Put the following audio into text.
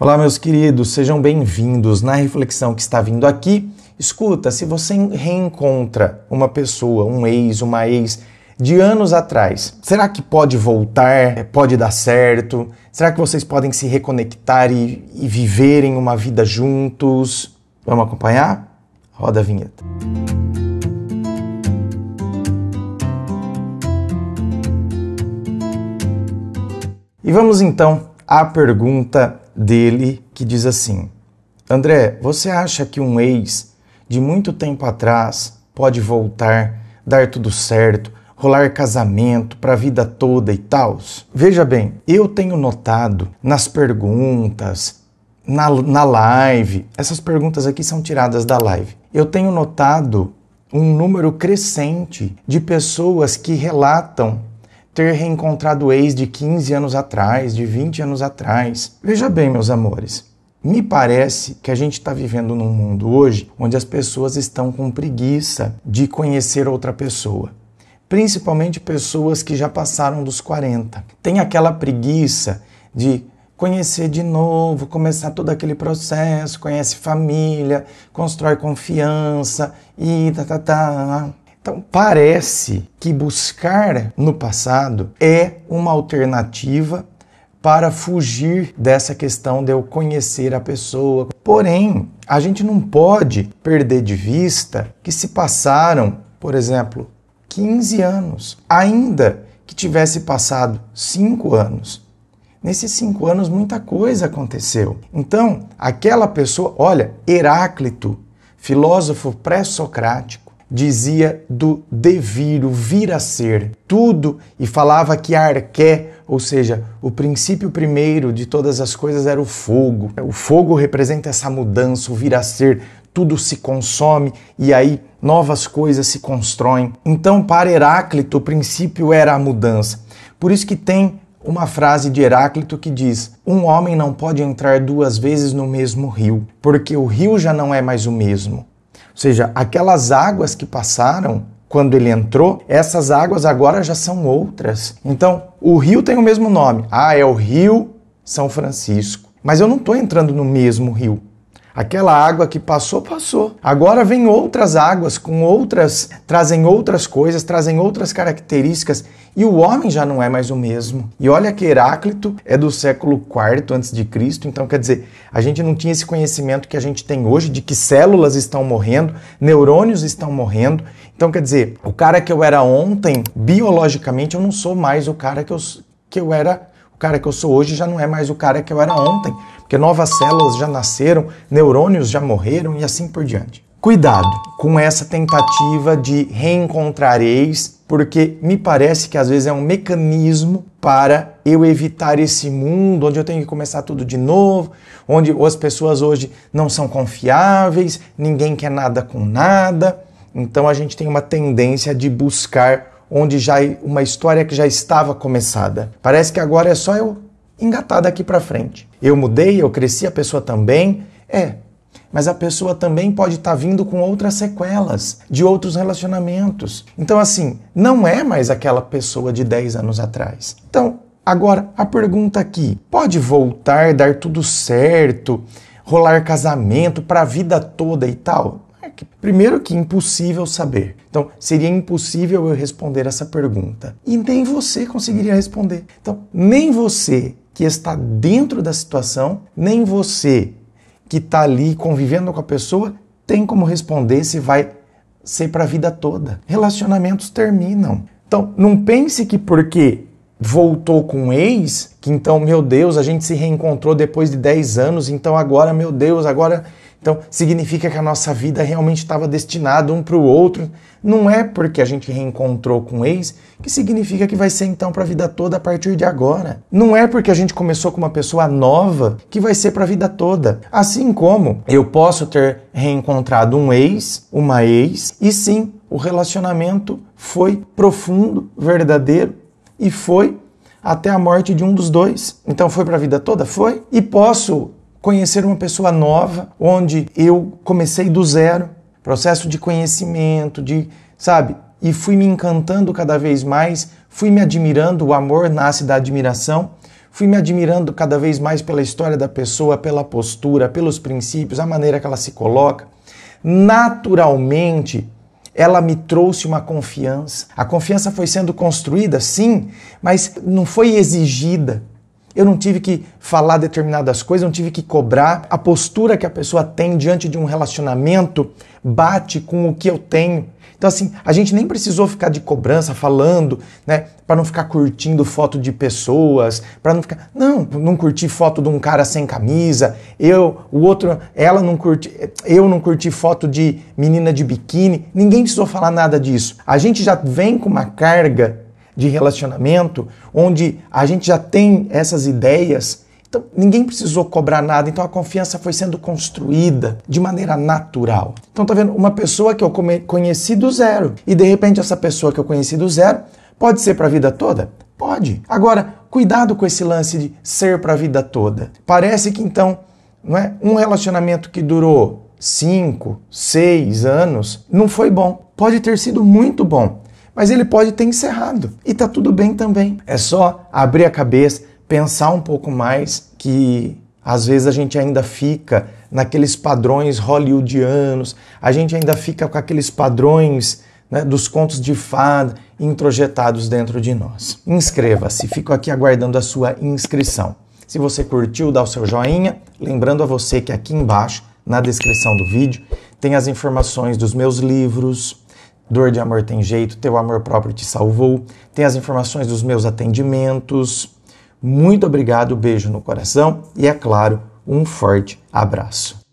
Olá, meus queridos, sejam bem-vindos na reflexão que está vindo aqui. Escuta, se você reencontra uma pessoa, um ex, uma ex de anos atrás, será que pode voltar? É, pode dar certo? Será que vocês podem se reconectar e, e viverem uma vida juntos? Vamos acompanhar? Roda a vinheta. E vamos então à pergunta dele que diz assim: André, você acha que um ex de muito tempo atrás pode voltar, dar tudo certo, rolar casamento para a vida toda e tal? Veja bem, eu tenho notado nas perguntas, na, na live, essas perguntas aqui são tiradas da live. Eu tenho notado um número crescente de pessoas que relatam ter reencontrado o ex de 15 anos atrás, de 20 anos atrás. Veja bem, meus amores, me parece que a gente está vivendo num mundo hoje onde as pessoas estão com preguiça de conhecer outra pessoa. Principalmente pessoas que já passaram dos 40. Tem aquela preguiça de conhecer de novo, começar todo aquele processo, conhece família, constrói confiança e tá, tá, tá. Então, parece que buscar no passado é uma alternativa para fugir dessa questão de eu conhecer a pessoa. Porém, a gente não pode perder de vista que se passaram, por exemplo, 15 anos, ainda que tivesse passado 5 anos. Nesses cinco anos, muita coisa aconteceu. Então, aquela pessoa, olha, Heráclito, filósofo pré-socrático, dizia do devir, o vir a ser, tudo, e falava que a arqué, ou seja, o princípio primeiro de todas as coisas era o fogo. O fogo representa essa mudança, o vir a ser, tudo se consome e aí novas coisas se constroem. Então, para Heráclito, o princípio era a mudança. Por isso que tem uma frase de Heráclito que diz: Um homem não pode entrar duas vezes no mesmo rio, porque o rio já não é mais o mesmo. Ou seja, aquelas águas que passaram quando ele entrou, essas águas agora já são outras. Então, o rio tem o mesmo nome. Ah, é o Rio São Francisco. Mas eu não estou entrando no mesmo rio. Aquela água que passou, passou. Agora vem outras águas com outras, trazem outras coisas, trazem outras características e o homem já não é mais o mesmo. E olha que Heráclito é do século IV antes de Cristo, então quer dizer, a gente não tinha esse conhecimento que a gente tem hoje de que células estão morrendo, neurônios estão morrendo. Então quer dizer, o cara que eu era ontem, biologicamente eu não sou mais o cara que eu que eu era cara que eu sou hoje já não é mais o cara que eu era ontem, porque novas células já nasceram, neurônios já morreram e assim por diante. Cuidado com essa tentativa de reencontrar ex, porque me parece que às vezes é um mecanismo para eu evitar esse mundo onde eu tenho que começar tudo de novo, onde as pessoas hoje não são confiáveis, ninguém quer nada com nada. Então a gente tem uma tendência de buscar onde já uma história que já estava começada. Parece que agora é só eu engatar daqui para frente. Eu mudei, eu cresci, a pessoa também. É, mas a pessoa também pode estar tá vindo com outras sequelas de outros relacionamentos. Então, assim, não é mais aquela pessoa de 10 anos atrás. Então, agora a pergunta aqui: pode voltar, dar tudo certo, rolar casamento para a vida toda e tal? É primeiro que impossível saber. Então, seria impossível eu responder essa pergunta. E nem você conseguiria responder. Então, nem você que está dentro da situação, nem você que está ali convivendo com a pessoa tem como responder se vai ser para a vida toda. Relacionamentos terminam. Então, não pense que porque voltou com um ex, que então, meu Deus, a gente se reencontrou depois de 10 anos, então agora, meu Deus, agora então, significa que a nossa vida realmente estava destinada um para o outro. Não é porque a gente reencontrou com o ex que significa que vai ser então para a vida toda a partir de agora. Não é porque a gente começou com uma pessoa nova que vai ser para a vida toda. Assim como eu posso ter reencontrado um ex, uma ex, e sim, o relacionamento foi profundo, verdadeiro e foi até a morte de um dos dois. Então foi para a vida toda? Foi. E posso conhecer uma pessoa nova, onde eu comecei do zero, processo de conhecimento, de, sabe? E fui me encantando cada vez mais, fui me admirando, o amor nasce da admiração. Fui me admirando cada vez mais pela história da pessoa, pela postura, pelos princípios, a maneira que ela se coloca. Naturalmente, ela me trouxe uma confiança. A confiança foi sendo construída, sim, mas não foi exigida. Eu não tive que falar determinadas coisas, não tive que cobrar. A postura que a pessoa tem diante de um relacionamento bate com o que eu tenho. Então, assim, a gente nem precisou ficar de cobrança falando, né? Para não ficar curtindo foto de pessoas, para não ficar. Não, não curti foto de um cara sem camisa, eu, o outro, ela não curti, eu não curti foto de menina de biquíni. Ninguém precisou falar nada disso. A gente já vem com uma carga de relacionamento, onde a gente já tem essas ideias. Então, ninguém precisou cobrar nada, então a confiança foi sendo construída de maneira natural. Então, tá vendo? Uma pessoa que eu conheci do zero, e de repente essa pessoa que eu conheci do zero pode ser para a vida toda? Pode. Agora, cuidado com esse lance de ser para a vida toda. Parece que então, não é? Um relacionamento que durou 5, 6 anos não foi bom. Pode ter sido muito bom, mas ele pode ter encerrado. E tá tudo bem também. É só abrir a cabeça, pensar um pouco mais que às vezes a gente ainda fica naqueles padrões hollywoodianos, a gente ainda fica com aqueles padrões né, dos contos de fada introjetados dentro de nós. Inscreva-se, fico aqui aguardando a sua inscrição. Se você curtiu, dá o seu joinha. Lembrando a você que aqui embaixo, na descrição do vídeo, tem as informações dos meus livros, Dor de amor tem jeito, teu amor próprio te salvou. Tem as informações dos meus atendimentos. Muito obrigado, beijo no coração e, é claro, um forte abraço.